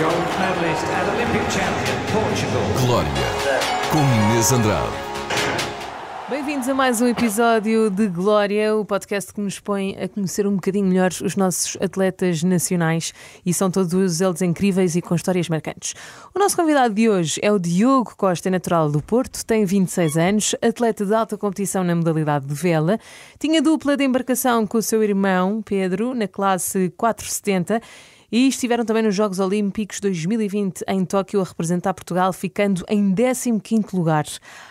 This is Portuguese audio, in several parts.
gold medalist and Olympic champion Portugal. Glória com Inês Andrade. Bem-vindos a mais um episódio de Glória, o podcast que nos põe a conhecer um bocadinho melhor os nossos atletas nacionais e são todos eles incríveis e com histórias marcantes. O nosso convidado de hoje é o Diogo Costa, natural do Porto, tem 26 anos, atleta de alta competição na modalidade de vela, tinha dupla de embarcação com o seu irmão Pedro na classe 470 e estiveram também nos Jogos Olímpicos 2020 em Tóquio a representar Portugal, ficando em 15º lugar.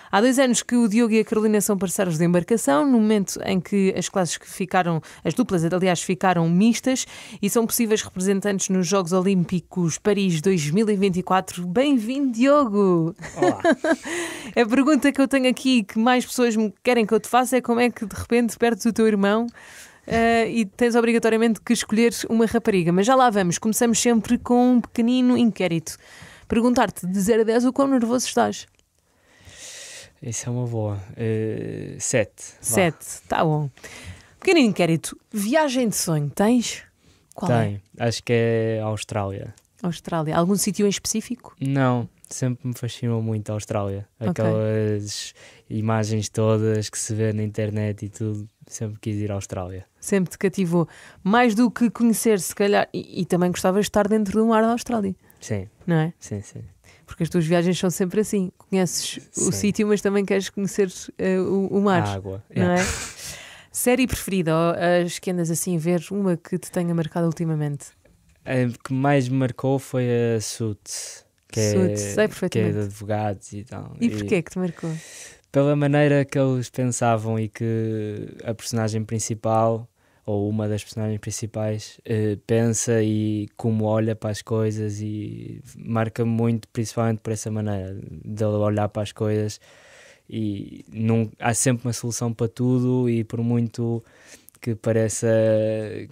Há dois anos que o Diogo e a Carolina são parceiros de embarcação, no momento em que as classes que ficaram, as duplas, aliás, ficaram mistas e são possíveis representantes nos Jogos Olímpicos Paris 2024. Bem-vindo, Diogo! Olá! a pergunta que eu tenho aqui, que mais pessoas me querem que eu te faça, é como é que de repente perdes o teu irmão uh, e tens obrigatoriamente que escolher uma rapariga. Mas já lá vamos, começamos sempre com um pequenino inquérito. Perguntar-te de 0 a 10 o quão nervoso estás. Isso é uma boa. 7. Uh, 7, está bom. pequenino inquérito. Viagem de sonho, tens? Qual é? Tenho. É? Acho que é a Austrália. Austrália. Algum sítio em específico? Não, sempre me fascinou muito a Austrália. Aquelas okay. imagens todas que se vê na internet e tudo, sempre quis ir à Austrália sempre te cativou. Mais do que conhecer, se calhar, e, e também gostavas de estar dentro do mar da Austrália. Sim. Não é? Sim, sim. Porque as tuas viagens são sempre assim. Conheces sim. o sítio, mas também queres conhecer uh, o, o, mar. A água. Não é? é? Série preferida ou eh, as que andas assim a ver, uma que te tenha marcado ultimamente? A que mais me marcou foi a Suits. Que é Suits, é, sei perfeitamente. Que é de advogados e tal. E, e porquê que te marcou? pela maneira que eles pensavam e que a personagem principal ou uma das personagens principais eh, pensa e como olha para as coisas e marca muito principalmente por essa maneira de olhar para as coisas e não, há sempre uma solução para tudo e por muito que pareça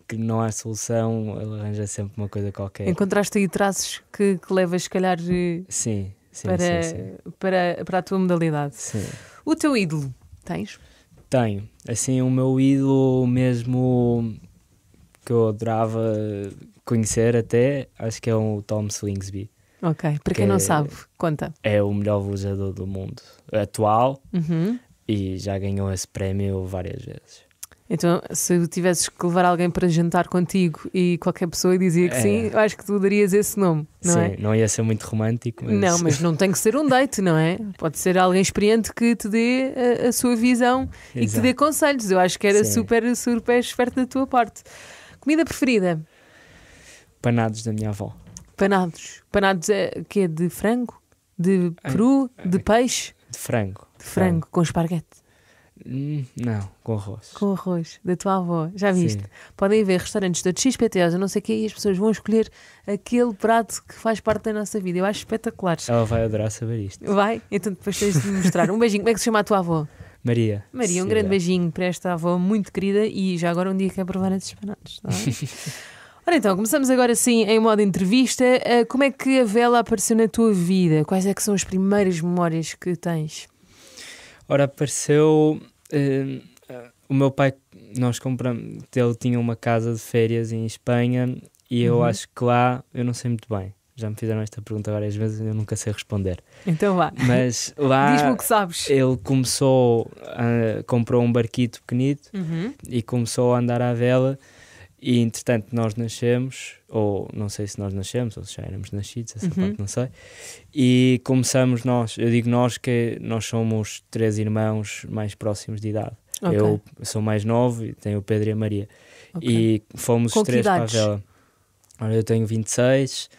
que não há solução, ele arranja sempre uma coisa qualquer. Encontraste aí traços que, que levas, se calhar, eh, Sim sim, para, sim, Para, para a tua modalidade. O teu ídolo, tens? Tenho. Assim, o meu ídolo mesmo que eu adorava conhecer até, acho que é o Tom Slingsby. Ok, para quem que não sabe, conta. É o melhor velejador do mundo atual uhum. e já ganhou esse prémio várias vezes. Então, se tivesses que levar alguém para jantar contigo e qualquer pessoa dizia que é. sim, eu acho que tu darias esse nome, não sim, é? Sim, não ia ser muito romântico. Mas... Não, mas não tem que ser um date, não é? Pode ser alguém experiente que te dê a, a sua visão Exato. e que te dê conselhos. Eu acho que era sim. super, super esperto da tua parte. Comida preferida? Panados da minha avó. Panados? Panados é que é de frango? De peru? Ai, ai, de peixe? De frango. De frango, frango. com esparguete. Hum, não, com arroz. Com arroz, da tua avó, já viste? Sim. Podem ver restaurantes todos XPTOs, eu não sei o que, e as pessoas vão escolher aquele prato que faz parte da nossa vida. Eu acho espetacular. Ela vai adorar saber isto. Vai? Então depois tens de mostrar. Um beijinho, como é que se chama a tua avó? Maria. Maria, um grande é. beijinho para esta avó muito querida e já agora um dia quer provar esses panados. Tá Ora então, começamos agora sim em modo entrevista. Uh, como é que a vela apareceu na tua vida? Quais é que são as primeiras memórias que tens? Ora, apareceu Uh, o meu pai, nós compramos, ele tinha uma casa de férias em Espanha e eu uhum. acho que lá, eu não sei muito bem. Já me fizeram esta pergunta várias vezes e eu nunca sei responder. Então vá. Mas lá. Diz-me o que sabes. Ele começou, a, comprou um barquito pequenito uhum. e começou a andar à vela e entretanto, nós nascemos, ou não sei se nós nascemos, ou se já éramos nascidos, essa uhum. parte não sei. E começamos nós, eu digo nós, que nós somos três irmãos mais próximos de idade. Okay. Eu sou mais novo e tenho o Pedro e a Maria. Okay. E fomos Com os três para a vela. eu tenho 26,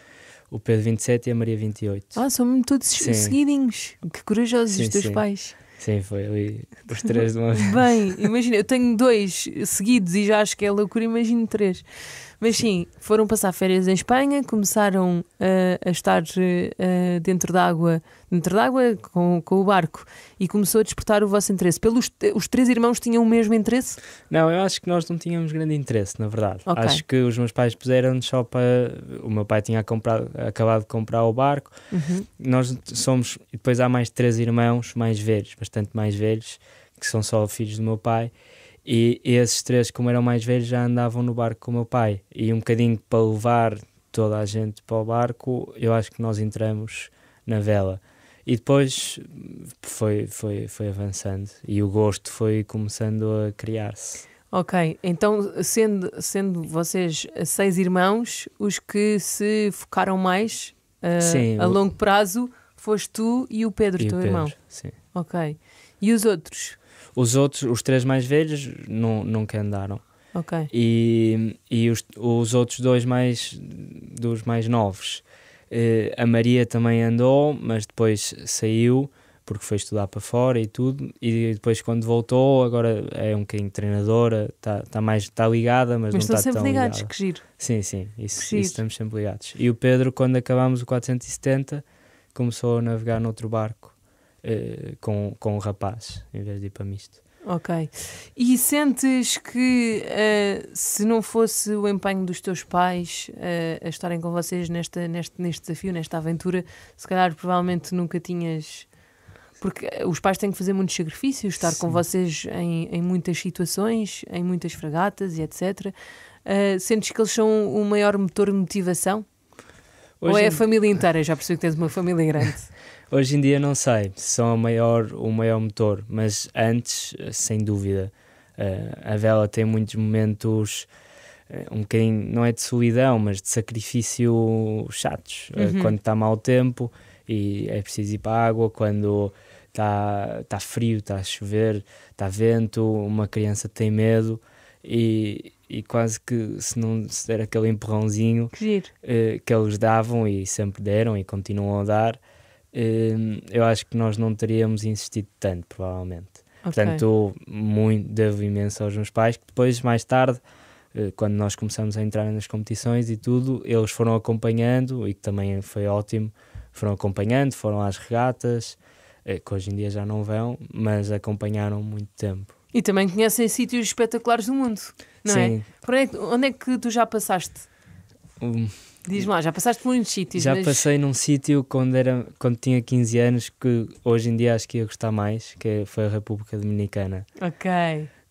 o Pedro 27 e a Maria 28. Ah, são todos sim. seguidinhos. Que corajosos sim, os teus sim. pais. Sim, foi ali os três de uma vez. Bem, imagina, eu tenho dois seguidos e já acho que é loucura, imagino três. Mas sim, foram passar férias em Espanha, começaram uh, a estar uh, dentro d'água água dentro d'água com, com o barco e começou a despertar o vosso interesse. Pelos os três irmãos tinham o mesmo interesse? Não, eu acho que nós não tínhamos grande interesse, na verdade. Okay. Acho que os meus pais puseram-nos só para. O meu pai tinha comprado, acabado de comprar o barco. Uhum. Nós somos. E depois há mais três irmãos mais velhos, bastante mais velhos, que são só filhos do meu pai. e esses três, como eram mais velhos, já andavam no barco com o meu pai. E um bocadinho para levar toda a gente para o barco, eu acho que nós entramos na vela. E depois foi, foi, foi avançando e o gosto foi começando a criar-se. Ok, então sendo, sendo vocês seis irmãos, os que se focaram mais uh, sim, a o... longo prazo, foste tu e o Pedro, e teu o Pedro, irmão. Sim. Ok. E os outros? Os outros, os três mais velhos, não, nunca andaram. Ok. E, e os, os outros dois mais dos mais novos eh, a Maria também andou, mas depois saiu porque foi estudar para fora e tudo. E depois, quando voltou, agora é um bocadinho treinadora, está tá mais tá ligada, mas, mas não tá está tão ligados, ligada. que giro. Sim, sim, isso, isso, estamos sempre ligados. E o Pedro, quando acabamos o 470, começou a navegar noutro barco eh, com, com o um rapaz, em vez de ir para misto. Ok. E sentes que uh, se não fosse o empenho dos teus pais uh, a estarem com vocês nesta, neste, neste desafio, nesta aventura, se calhar provavelmente nunca tinhas. Porque eh, os pais têm que fazer muitos sacrifícios, estar Sim. com vocês em, em muitas situações, em muitas fragatas e etc. Uh, sentes que eles são o maior motor de motivação? Hoje Ou é a família inteira? Já percebi que tens uma família grande. Hoje em dia não sei se são a maior, o maior motor, mas antes, eh, sem dúvida, eh, a vela tem muitos momentos eh, um bocadinho, não é de solidão, mas de sacrifício chatos. Uhum. Quando está mau tempo e é preciso ir para a água, quando está tá frio, está a chover, está vento, uma criança tem medo e, e quase que se não se der aquele empurrãozinho que, que eles davam e sempre deram e continuam a dar Hum, eu acho que nós não teríamos insistido tanto, provavelmente. Okay. Portanto, muito, devo imenso aos meus pais, que depois, mais tarde, eh, quando nós começamos a entrar nas competições e tudo, eles foram acompanhando e que também foi ótimo. Foram acompanhando, foram às regatas, eh, que hoje em dia já não vão, mas acompanharam muito tempo. E também conhecem sítios espetaculares do mundo, não é? Sim. é? Onde é que tu já passaste? Diz lá, já passaste por muitos sítios. Já mas... passei num sítio quando, era, quando tinha 15 anos, que hoje em dia acho que ia gostar mais, que é, foi a República Dominicana. Ok.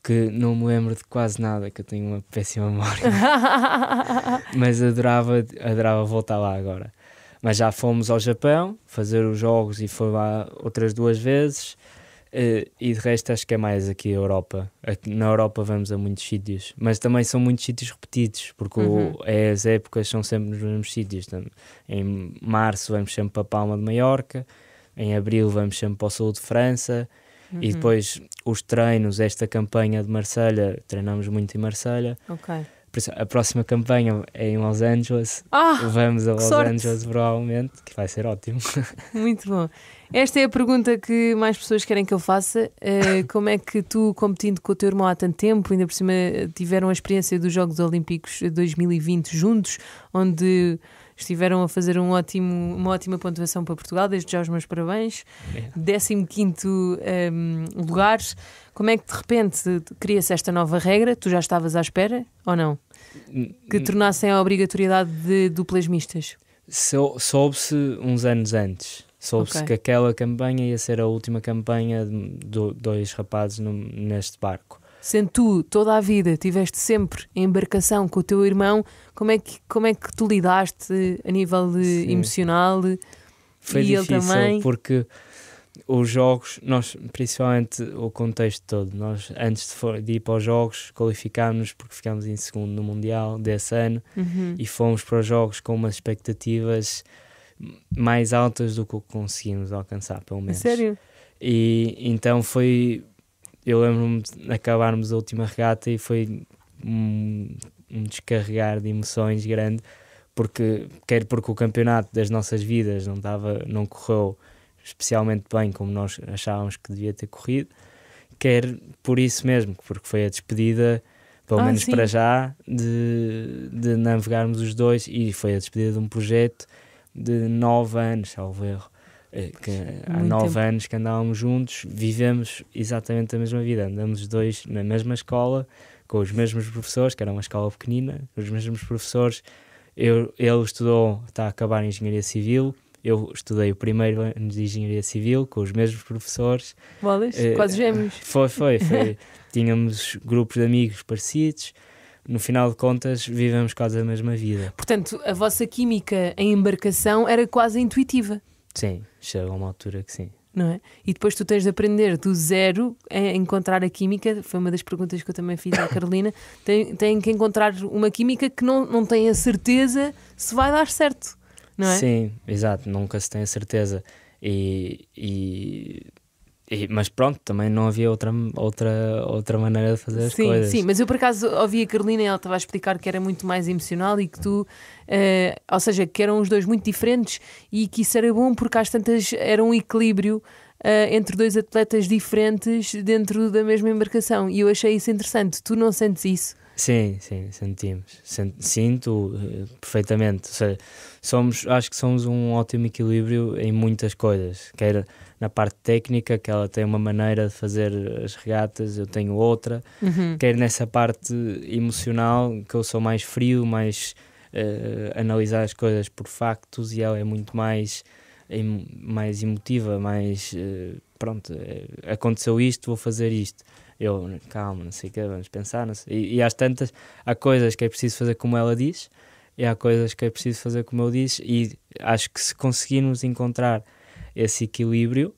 Que não me lembro de quase nada, que eu tenho uma péssima memória. mas adorava, adorava voltar lá agora. Mas já fomos ao Japão fazer os jogos e foi lá outras duas vezes. Uh, e de resto acho que é mais aqui a Europa. Na Europa vamos a muitos sítios, mas também são muitos sítios repetidos, porque uhum. o, as épocas são sempre nos mesmos sítios. Então, em março vamos sempre para a Palma de Maiorca, em abril vamos sempre para o sul de França, uhum. e depois os treinos, esta campanha de Marselha treinamos muito em Marselha. Ok a próxima campanha é em Los Angeles. Ah, Vamos a Los sorte. Angeles, provavelmente, que vai ser ótimo. Muito bom. Esta é a pergunta que mais pessoas querem que eu faça. Uh, como é que tu, competindo com o teu irmão há tanto tempo, ainda por cima tiveram a experiência dos Jogos Olímpicos 2020 juntos, onde estiveram a fazer um ótimo, uma ótima pontuação para Portugal, desde já os meus parabéns. 15 um, ehm, lugar. Como é que de repente cria-se esta nova regra? Tu já estavas à espera ou não? que hum. tornassem a obrigatoriedade de duplas mistas? soube-se uns anos antes. Soube-se okay. que aquela campanha ia ser a última campanha de dois rapazes no, neste barco. Sendo tu, toda a vida, tiveste sempre em embarcação com o teu irmão, como é que, como é que tu lidaste a nível emocional? Foi e difícil, ele também? porque os jogos, nós, principalmente o contexto todo, nós antes de, de ir para os jogos qualificámos porque ficámos em segundo no Mundial desse ano uhum. e fomos para os jogos com umas expectativas mais altas do que conseguimos alcançar, pelo menos. Sério? E então foi. Eu lembro-me de acabarmos a última regata e foi um, um descarregar de emoções grande, porque quer porque o campeonato das nossas vidas não, dava, não correu especialmente bem como nós achávamos que devia ter corrido, quer por isso mesmo, porque foi a despedida, pelo ah, menos sim. para já, de, de navegarmos os dois e foi a despedida de um projeto de nove anos, salvo erro. Eh, que há Muito nove tempo. anos que andávamos juntos, vivemos exatamente a mesma vida, andamos os dois na mesma escola, com os mesmos professores, que era uma escola pequenina, com os mesmos professores. Eu, ele estudou, está a acabar em Engenharia Civil, eu estudei o primeiro ano de engenharia civil com os mesmos professores. Bolas, uh, quase eh, gêmeos. Foi, foi, foi. Tínhamos grupos de amigos parecidos. No final de contas, vivemos quase a mesma vida. Portanto, a vossa química em embarcação era quase intuitiva. Sim, chega a uma altura que sim. Não é? E depois tu tens de aprender do zero a encontrar a química. Foi uma das perguntas que eu também fiz à Carolina. Tem, tem que encontrar uma química que não, não tem a certeza se vai dar certo não é? Sim, exato, nunca se tem a certeza. E, e, e, mas pronto, também não havia outra, outra, outra maneira de fazer as sim, coisas. Sim, mas eu por acaso ouvi a Carolina e ela estava a explicar que era muito mais emocional e que tu, uh, ou seja, que eram os dois muito diferentes e que isso era bom porque às tantas era um equilíbrio. Uh, entre dois atletas diferentes dentro da mesma embarcação e eu achei isso interessante. Tu não sentes isso? Sim, sim, sentimos. Sinto eh, perfeitamente. Ou seja, somos, acho que somos um ótimo equilíbrio em muitas coisas. Quer na parte técnica, que ela tem uma maneira de fazer as regatas, eu tenho outra. Uhum. Quer nessa parte emocional, que eu sou mais frio, mais uh, analisar as coisas por factos, e ela é muito mais, em, mais emotiva, mais. Uh, pronto, aconteceu isto, vou fazer isto. Eu, calma, não sei o que, vamos pensar. Não sei. E, e às tantas, há coisas que é preciso fazer como ela diz e há coisas que é preciso fazer como eu disse. E acho que se conseguirmos encontrar esse equilíbrio,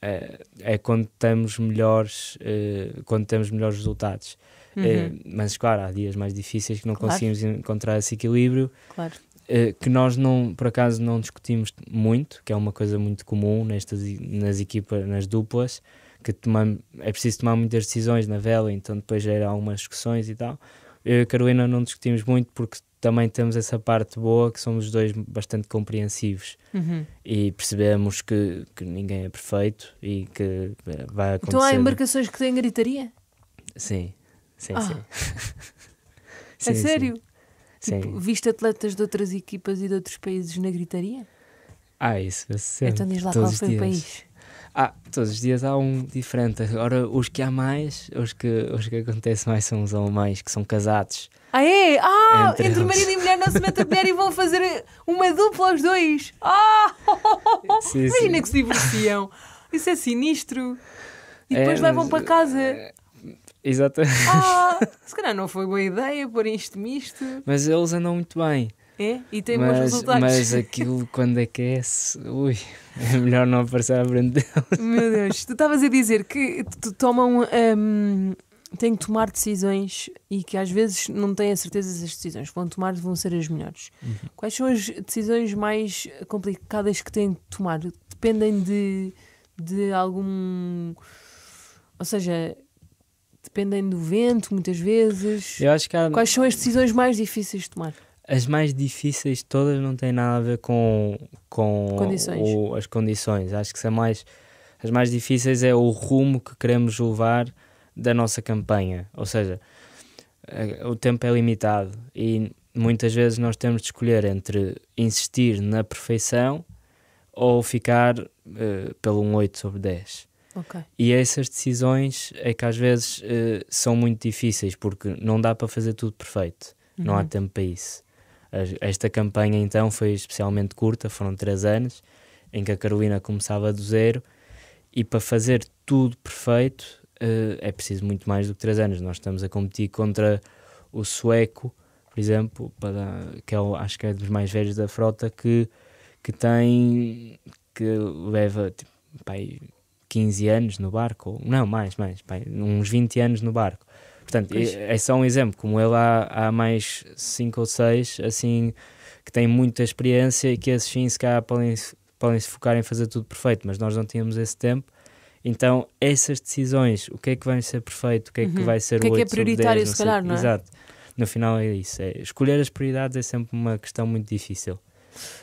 é, é quando temos melhores, é, quando temos melhores resultados. Eh, uhum. É, mas claro, há dias mais difíceis que não claro. conseguimos encontrar esse equilíbrio. Claro. que nós não, por acaso, não discutimos muito, que é uma coisa muito comum nestas, nas equipas, nas duplas, que tomamos, é preciso tomar muitas decisões na vela, então depois gera algumas discussões e tal. Eu e a Carolina não discutimos muito porque também temos essa parte boa que somos os dois bastante compreensivos uhum. e percebemos que, que ninguém é perfeito e que eh, vai acontecer. Então há embarcações que têm gritaria? Sim, sim, oh. sim. sim. É sério? Tipo, sim. Tipo, viste atletas de outras equipas e de outros países na gritaria? Ah, isso, é sempre. Então diz lá qual foi o país. Ah, todos os dias há um diferente. Agora, os que há mais, os que, os que acontece mais são os alemães, que são casados. Ah, é? Ah, entre, entre marido e mulher não se mete a colher e vão fazer uma dupla aos dois. Ah! Sim, Imagina sim. que se divorciam. Isso é sinistro. E é, depois é, levam para casa. É, exatamente. Ah, se calhar não foi boa ideia pôr isto misto. Mas eles andam muito bem. É? E tem mas, bons resultados. Mas aquilo quando aquece, é é ui, é melhor não aparecer à frente deles. Meu Deus, tu estavas a dizer que tomam. Um, têm que tomar decisões e que às vezes não têm a certeza se as decisões vão tomar vão ser as melhores. Uhum. Quais são as decisões mais complicadas que têm de tomar? Dependem de, de algum. Ou seja, dependem do vento, muitas vezes. Eu acho que há... Quais são as decisões mais difíceis de tomar? As mais difíceis todas não têm nada a ver com, com condições. O, as condições. Acho que são mais, as mais difíceis é o rumo que queremos levar da nossa campanha. Ou seja, eh, o tempo é limitado e muitas vezes nós temos de escolher entre insistir na perfeição ou ficar uh, pelo um 8 sobre 10. Okay. E essas decisões é que às vezes uh, são muito difíceis porque não dá para fazer tudo perfeito, uhum. não há uhum. tempo para isso. Esta campanha então foi especialmente curta, foram três anos, em que a Carolina começava do zero e para fazer tudo perfeito eh, é preciso muito mais do que três anos. Nós estamos a competir contra o sueco, por exemplo, para, que é acho que é dos mais velhos da frota, que, que tem que leva tipo, pai, 15 anos no barco, não, mais, mais, pai, uns 20 anos no barco Portanto, é, é, só um exemplo. Como ele, há, há mais cinco ou seis, assim, que têm muita experiência e que esses sim, se calhar, podem, podem se focar em fazer tudo perfeito, mas nós não tínhamos esse tempo. Então, essas decisões, o que é que vai ser perfeito, o que é que uhum. vai ser o que é, que é prioritário, 10, se calhar, não é? Exato. No final é isso. É, escolher as prioridades é sempre uma questão muito difícil.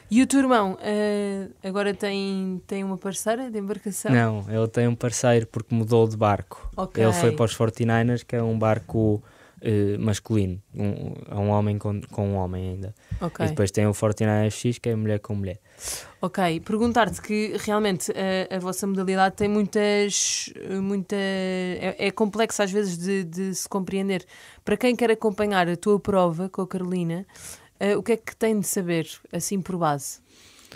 E o teu irmão uh, agora tem, tem uma parceira de embarcação? Não, ele tem um parceiro porque mudou de barco. Okay. Ele foi para os 49ers, que é um barco uh, masculino, um, é um homem com, com um homem ainda. Okay. E depois tem o 49ers X, que é mulher com mulher. Ok, perguntar-te que realmente a, a, vossa modalidade tem muitas. Muita, é, é complexa às vezes de, de se compreender. Para quem quer acompanhar a tua prova com a Carolina. Uh, o que é que tem de saber, assim por base?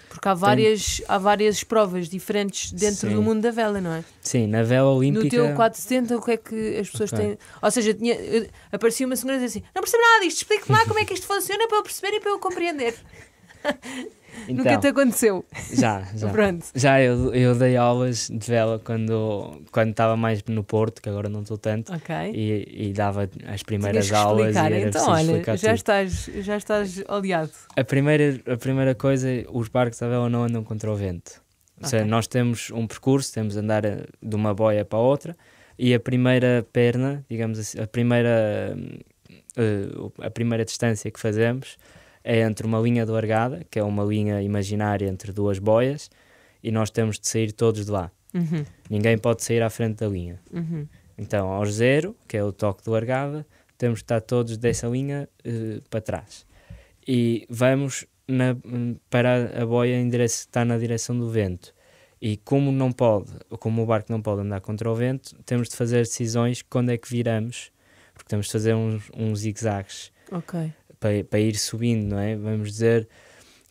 Porque há várias, tem... há várias provas diferentes dentro Sim. do mundo da vela, não é? Sim, na vela olímpica. No teu 470, o que é que as pessoas okay. têm. Ou seja, tinha, aparecia uma senhora e dizia assim: Não percebo nada disto, explique-me lá como é que isto funciona para eu perceber e para eu compreender. Então, Nunca te aconteceu? Já, já. Pronto. Já eu, eu dei aulas de vela quando, quando estava mais no Porto, que agora não estou tanto. Ok. E, e dava as primeiras aulas. E era então, olha, já tudo. estás, já estás aliado A primeira, a primeira coisa, os barcos à vela não andam contra o vento. Okay. Ou seja, nós temos um percurso, temos de andar eh, de uma boia para a outra, e a primeira perna, digamos assim, a primeira, hum, eh, a primeira distância que fazemos é entre uma linha de largada, que é uma linha imaginária entre duas boias, e nós temos de sair todos de lá. Uhum. Ninguém pode sair à frente da linha. Uhum. Então, ao zero, que é o toque de largada, temos de estar todos dessa linha uh, para trás. E vamos na, para a boia em direção, está na direção do vento. E como não pode, como o barco não pode andar contra o vento, temos de fazer decisões quando é que viramos, porque temos de fazer uns, uns zigzags. Ok para, para ir subindo, não é? Vamos dizer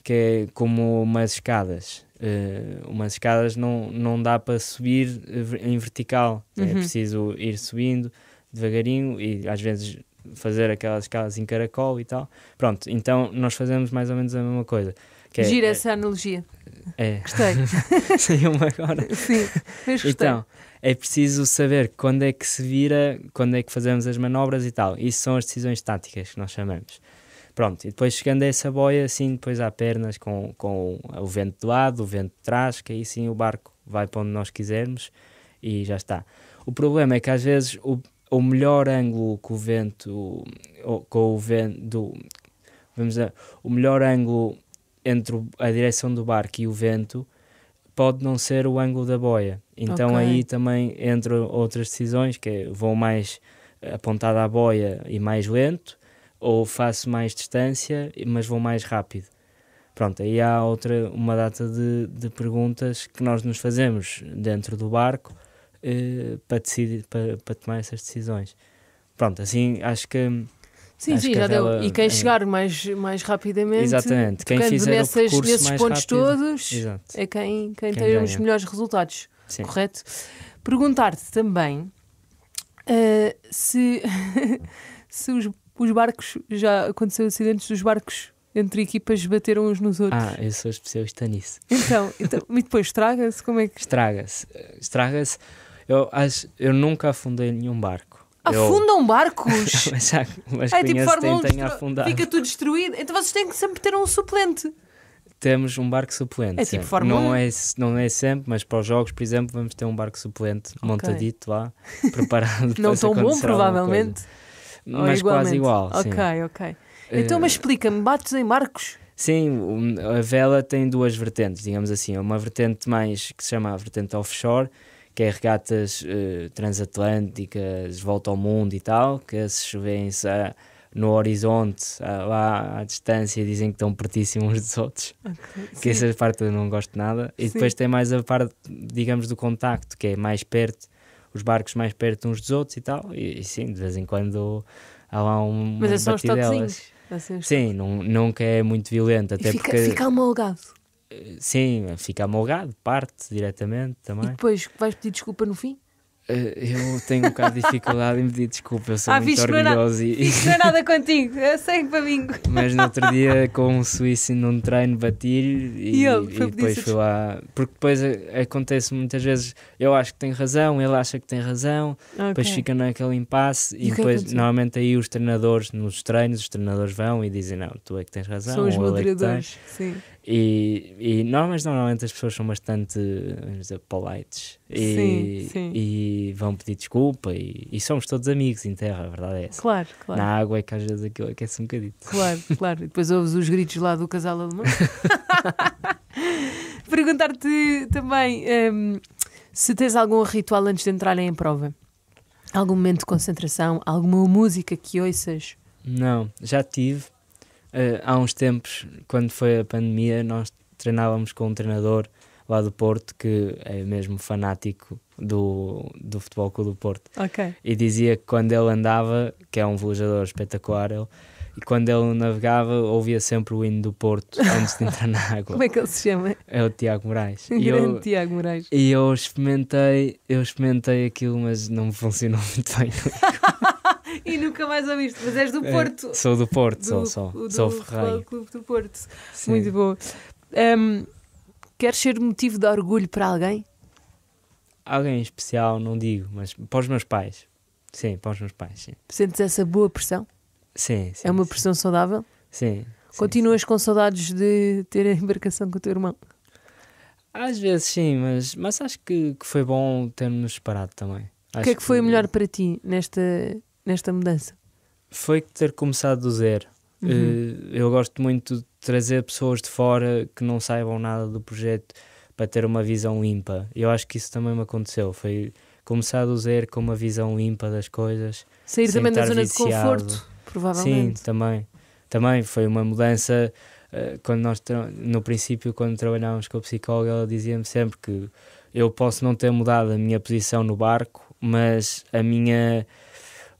que é como umas escadas. Uh, umas escadas não, não dá para subir eh, em vertical, é uhum. é preciso ir subindo devagarinho e às vezes fazer aquelas escadas em caracol e tal. Pronto, então nós fazemos mais ou menos a mesma coisa. Que é, Gira eh, essa analogia. É. Gostei. Saiu-me agora. Sim, mas gostei. Então, é preciso saber quando é que se vira, quando é que fazemos as manobras e tal. Isso são as decisões táticas que nós chamamos. Pronto, e depois chegando a essa boia, assim, depois há pernas com, com o vento de lado, o vento de trás, que aí sim o barco vai para onde nós quisermos e já está. O problema é que às vezes o, o melhor ângulo que o vento, com o vento, do, vamos dizer, o melhor ângulo entre a direção do barco e o vento pode não ser o ângulo da boia. Então okay. aí também entre outras decisões, que é vou mais apontado à boia e mais lento, ou faço mais distância, mas vou mais rápido. Pronto, aí há outra, uma data de, de perguntas que nós nos fazemos dentro do barco eh, para, decidir, para, para tomar essas decisões. Pronto, assim acho que Sim, sim, já deu. E quem é... chegar mais, mais rapidamente, Exatamente. Quem fizer nessas, nesses pontos rápido, todos, exato. é quem, quem, quem tem ganha. os melhores resultados, sim. correto? Perguntar-te também uh, se, se os, os barcos, já aconteceu acidentes dos barcos entre equipas bateram uns nos outros. Ah, eu sou especialista nisso. Então, então e depois estraga-se? Como é que. Estraga-se. Eh, estraga-se. Eu, eu nunca afundei nenhum barco Afundam barcos! mas é tipo Fórmula 1 destru... fica tudo destruído. Então vocês têm que sempre ter um suplente. Temos um barco suplente. É tipo Fórmula não 1. É, não é sempre, mas para os jogos, por exemplo, vamos ter um barco suplente okay. montadito lá, preparado Não tão bom, provavelmente. Mas quase igual. Ok, sim. ok. Eh, então, mas explica-me, bates em barcos? Sim, a vela tem duas vertentes, digamos assim. Uma vertente mais que se chama a vertente offshore, que é regatas uh, transatlânticas, volta ao mundo e tal, que se vêem-se ah, no horizonte, ah, lá à distância, dizem que estão pertíssimos uns dos outros. Okay, que essa parte eu não gosto nada. E sim. depois tem mais a parte, digamos, do contacto, que é mais perto, os barcos mais perto uns dos outros e tal. E, e sim, de vez em quando há lá um. Mas é só os toquezinhos. Assim, sim, não, nunca é muito violento. Até e fica, porque... fica amolgado. Sim, fica amolgado, parte diretamente também. E depois vais pedir desculpa no fim? Eh, eu tenho um bocado de dificuldade em pedir desculpa, eu sou ah, muito é orgulhoso. Não, e... não é nada contigo, eu sei para mim. Mas no outro dia, com um suíço num treino, bati-lhe e, e, ele, e depois fui lá. Porque depois eh, acontece muitas vezes, eu acho que tem razão, ele acha que tem razão, okay. depois fica naquele impasse e, e é depois, é normalmente, aí os treinadores, nos treinos, os treinadores vão e dizem: Não, tu é que tens razão, São os é moderadores, sim. E, e não, mas normalmente as pessoas são bastante dizer, polites e, sim, sim. e vão pedir desculpa e, e, somos todos amigos em terra, a verdade é essa. Claro, claro. Na água é que às vezes aquilo aquece um bocadinho. Claro, claro. E depois ouves os gritos lá do casal alemão. Perguntar-te também um, se tens algum ritual antes de entrarem em prova. Algum momento de concentração, alguma música que ouças? Não, já tive, Uh, há uns tempos, quando foi a pandemia, nós treinávamos com um treinador lá do Porto que é mesmo fanático do, do Futebol Clube do Porto. Okay. E dizia que quando ele andava, que é um velejador espetacular, ele, e quando ele navegava ouvia sempre o hino do Porto antes de entrar na água. Como é que ele se chama? É o Tiago Moraes. Grande eu, Tiago Moraes. E eu experimentei, eu experimentei aquilo, mas não funcionou muito bem. e nunca mais ouviste, mas és do é, Porto. É, sou do Porto, do, sou, sou, do, sou Ferreira. Clube do Porto. Sim. Muito bom. Um, queres ser motivo de orgulho para alguém? Alguém especial, não digo, mas para os meus pais. Sim, para os meus pais. Sim. Sentes essa boa pressão? Sim, sim É uma sim. pressão saudável? Sim. Continuas sim, com saudades de ter a embarcação com o teu irmão? Às vezes sim, mas, mas acho que, que foi bom termos separado também. O que é que foi melhor para ti nesta, nesta mudança? Foi ter começado do zero. Uhum. Eh, eu gosto muito de trazer pessoas de fora que não saibam nada do projeto para ter uma visão limpa. Eu acho que isso também me aconteceu. Foi começar do zero com uma visão limpa das coisas. Sair também da zona viciado. de conforto, provavelmente. Sim, também. Também foi uma mudança. Eh, quando nós, no princípio, quando trabalhávamos com a psicóloga, ela dizia-me sempre que eu posso não ter mudado a minha posição no barco, mas a minha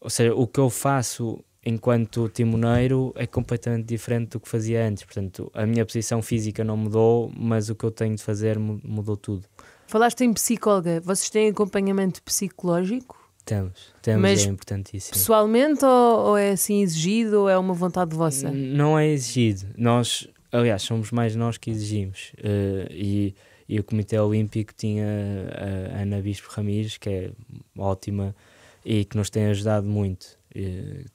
ou seja, o que eu faço enquanto timoneiro é completamente diferente do que fazia antes. Portanto, a minha posição física não mudou, mas o que eu tenho de fazer mudou tudo. Falaste em psicóloga. Vocês têm acompanhamento psicológico? Temos, temos, Mas é importantíssimo. Pessoalmente, ou, ou, é assim exigido, ou é uma vontade vossa? Não é exigido. Nós, aliás, somos mais nós que exigimos. Uh, e, e o Comitê Olímpico tinha a Ana Bispo Ramires, que é ótima e que nos tem ajudado muito.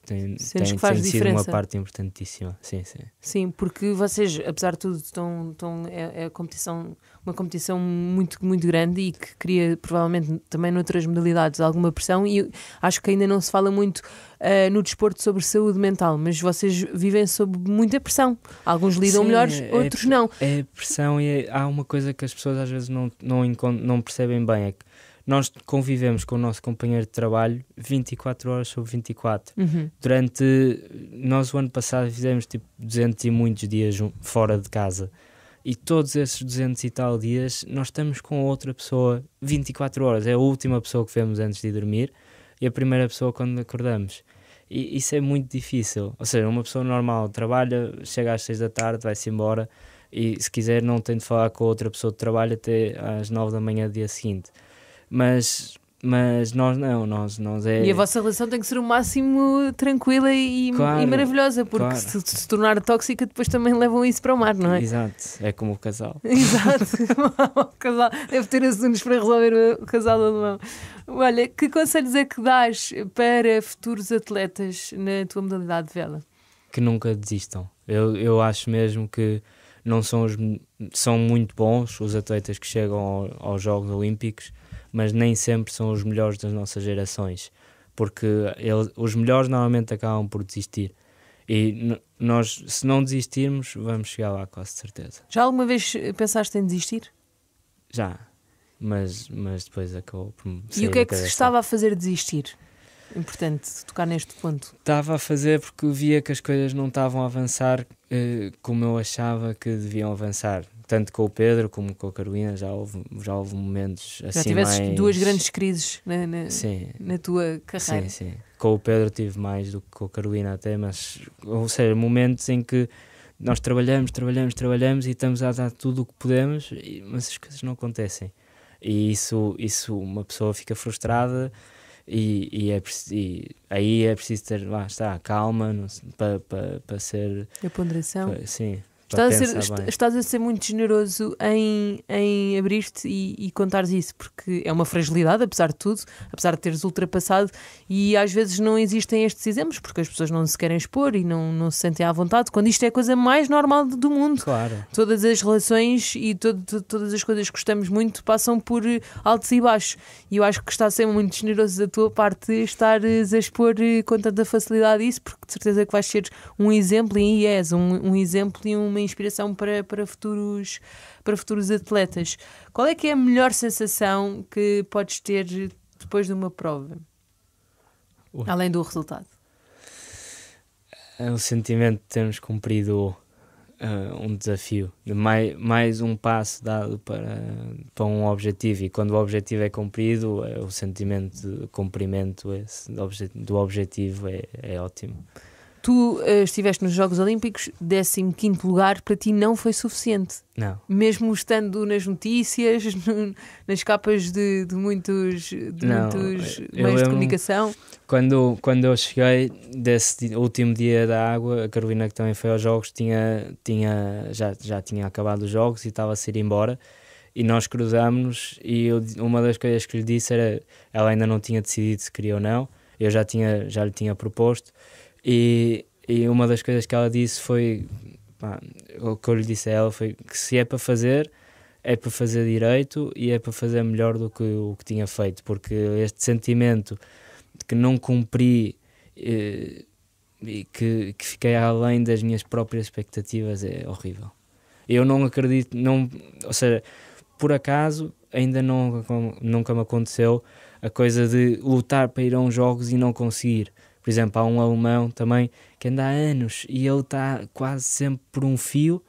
tem, tem, que tem sido uma parte importantíssima. Sim, sim. Sim, porque vocês, apesar de tudo, estão, estão, é, é competição, uma competição muito, muito grande e que cria, provavelmente, também noutras modalidades alguma pressão. E acho que ainda não se fala muito uh, no desporto sobre saúde mental, mas vocês vivem sob muita pressão. Alguns lidam sim, melhores, é, outros não. É pressão e é, há uma coisa que as pessoas às vezes não, não, não percebem bem: é que nós convivemos com o nosso companheiro de trabalho 24 horas sobre 24. Uhum. Durante. Nós, o ano passado, fizemos tipo 200 e muitos dias fora de casa. E todos esses 200 e tal dias, nós estamos com outra pessoa 24 horas. É a última pessoa que vemos antes de dormir e a primeira pessoa quando acordamos. E isso é muito difícil. Ou seja, uma pessoa normal trabalha, chega às 6 da tarde, vai-se embora e, se quiser, não tem de falar com outra pessoa de trabalho até às 9 da manhã do dia seguinte mas mas nós não, nós, nós é. E a vossa relação tem que ser o máximo tranquila e, claro, e maravilhosa, porque claro. se, se tornar tóxica, depois também levam isso para o mar, não é? Exato, é como o casal. Exato, o casal deve ter assuntos para resolver o casal do alemão. Olha, que conselhos é que dás para futuros atletas na tua modalidade de vela? Que nunca desistam. Eu, eu acho mesmo que não são, os, são muito bons os atletas que chegam ao, aos Jogos Olímpicos mas nem sempre são os melhores das nossas gerações, porque eles, os melhores normalmente acabam por desistir. E nós, se não desistirmos, vamos chegar lá, com certeza. Já alguma vez pensaste em desistir? Já, mas, mas depois acabou por me E o que é que se estava a fazer desistir? Importante tocar neste ponto. Estava a fazer porque via que as coisas não estavam a avançar eh, como eu achava que deviam avançar tanto com o Pedro como com a Carolina, já houve, já houve momentos assim. Já tiveste mais... duas grandes crises na, na, na, tua carreira. Sim, sim. Com o Pedro tive mais do que com a Carolina até, mas, ou seja, momentos em que nós trabalhamos, trabalhamos, trabalhamos e estamos a dar tudo o que podemos, mas as coisas não acontecem. E isso, isso uma pessoa fica frustrada. E, e, é, e aí é preciso ter lá está, calma para, para, para ser. A ponderação. sim, Tá estás a, ser, tá estás a ser muito generoso em, em abrir-te e, e contares isso, porque é uma fragilidade, apesar de tudo, apesar de teres ultrapassado, e às vezes não existem estes exemplos, porque as pessoas não se querem expor e não, não se sentem à vontade, quando isto é a coisa mais normal do mundo. Claro. Todas as relações e todas as coisas que gostamos muito passam por eh, altos e baixos, e eu acho que está a ser muito generoso da tua parte estares a expor eh, com tanta facilidade isso, porque de certeza que vais ser um exemplo, e és um, um exemplo e uma inspiração para, para, futuros, para futuros atletas. Qual é que é a melhor sensação que podes ter depois de uma prova? Ué. Além do resultado. É o sentimento de termos cumprido uh, um desafio, mais, mais um passo dado para, para um objetivo. E quando o objetivo é cumprido, é o sentimento de cumprimento esse, do, obje do objetivo é, é ótimo. Tu uh, estiveste nos Jogos Olímpicos, 15 lugar, para ti não foi suficiente. Não. Mesmo estando nas notícias, no, nas capas de, de muitos, de não, muitos meios de comunicação. Quando, quando eu cheguei, desse último dia da água, a Carolina, que também foi aos Jogos, tinha, tinha, já, já tinha acabado os Jogos e estava a ser embora. E nós cruzámos e eu, uma das coisas que lhe disse era ela ainda não tinha decidido se queria ou não, eu já, tinha, já lhe tinha proposto e, e uma das coisas que ela disse foi: pá, o que eu lhe disse a ela foi que se é para fazer, é para fazer direito e é para fazer melhor do que o que tinha feito, porque este sentimento de que não cumpri eh, e que, que fiquei além das minhas próprias expectativas é horrível. Eu não acredito, não, ou seja, por acaso ainda não, nunca me aconteceu a coisa de lutar para ir a uns jogos e não conseguir. Por exemplo, há um alemão também que anda há anos e ele está quase sempre por um fio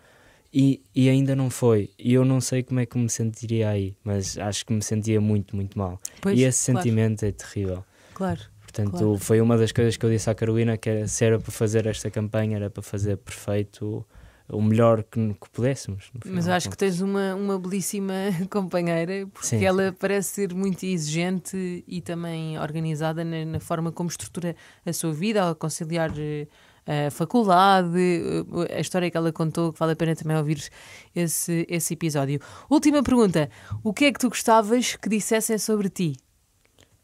e, e ainda não foi. E eu não sei como é que me sentiria aí, mas acho que me sentia muito, muito mal. Pois, e esse claro. sentimento é terrível. Claro. Portanto, claro. foi uma das coisas que eu disse à Carolina que era, se era para fazer esta campanha, era para fazer perfeito o melhor que, que pudéssemos. Mas acho que tens uma, uma belíssima companheira, porque sim, ela sim. parece ser muito exigente e também organizada na, na, forma como estrutura a sua vida, ao conciliar eh, a faculdade, eh, a história que ela contou, que vale a pena também ouvir esse, esse episódio. Última pergunta: o que é que tu gostavas que dissessem sobre ti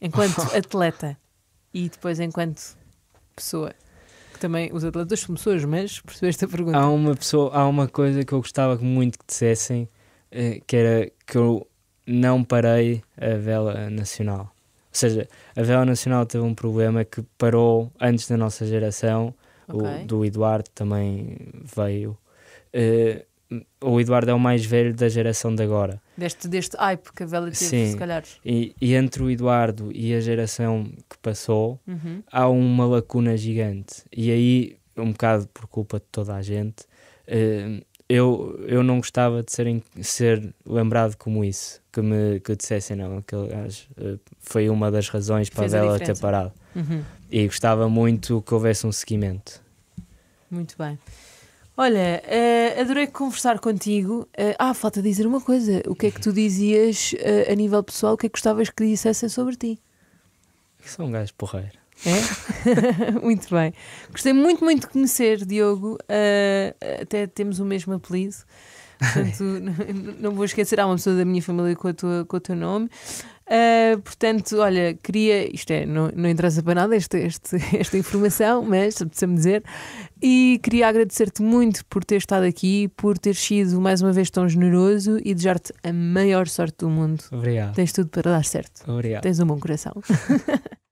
enquanto atleta e depois enquanto pessoa? que também os atletas são pessoas, mas percebeste esta pergunta. Há uma, pessoa, há uma coisa que eu gostava muito que dissessem, eh, que era que eu não parei a vela nacional. Ou seja, a vela nacional teve um problema que parou antes da nossa geração, okay. o, do Eduardo também veio. Uh, o Eduardo é o mais velho da geração de agora. Deste, deste hype que a Vela teve, Sim. se calhar. E, e, entre o Eduardo e a geração que passou, uhum. há uma lacuna gigante. E aí, um bocado por culpa de toda a gente, eh, eu, eu não gostava de ser, ser lembrado como isso. Que me que dissessem, não, aquele gajo eh, foi uma das razões para a Vela ter parado. Uhum. E gostava muito que houvesse um seguimento. Muito bem. Olha, uh, adorei conversar contigo. Uh, ah, falta dizer uma coisa. O que é que tu dizias uh, a nível pessoal? O que é que gostavas que dissessem sobre ti? Sou um gajo porreiro. É? muito bem. Gostei muito, muito de conhecer, Diogo. até temos o mesmo apelido. Portanto, não vou esquecer. Há uma pessoa da minha família com, a tua, com o teu nome. Uh, portanto, olha, queria. Isto é, não, não interessa para nada este, este, esta informação, mas precisa-me dizer. E queria agradecer-te muito por ter estado aqui, por ter sido mais uma vez tão generoso e desejar-te a maior sorte do mundo. Obrigado. Tens tudo para dar certo. Obrigado. Tens um bom coração.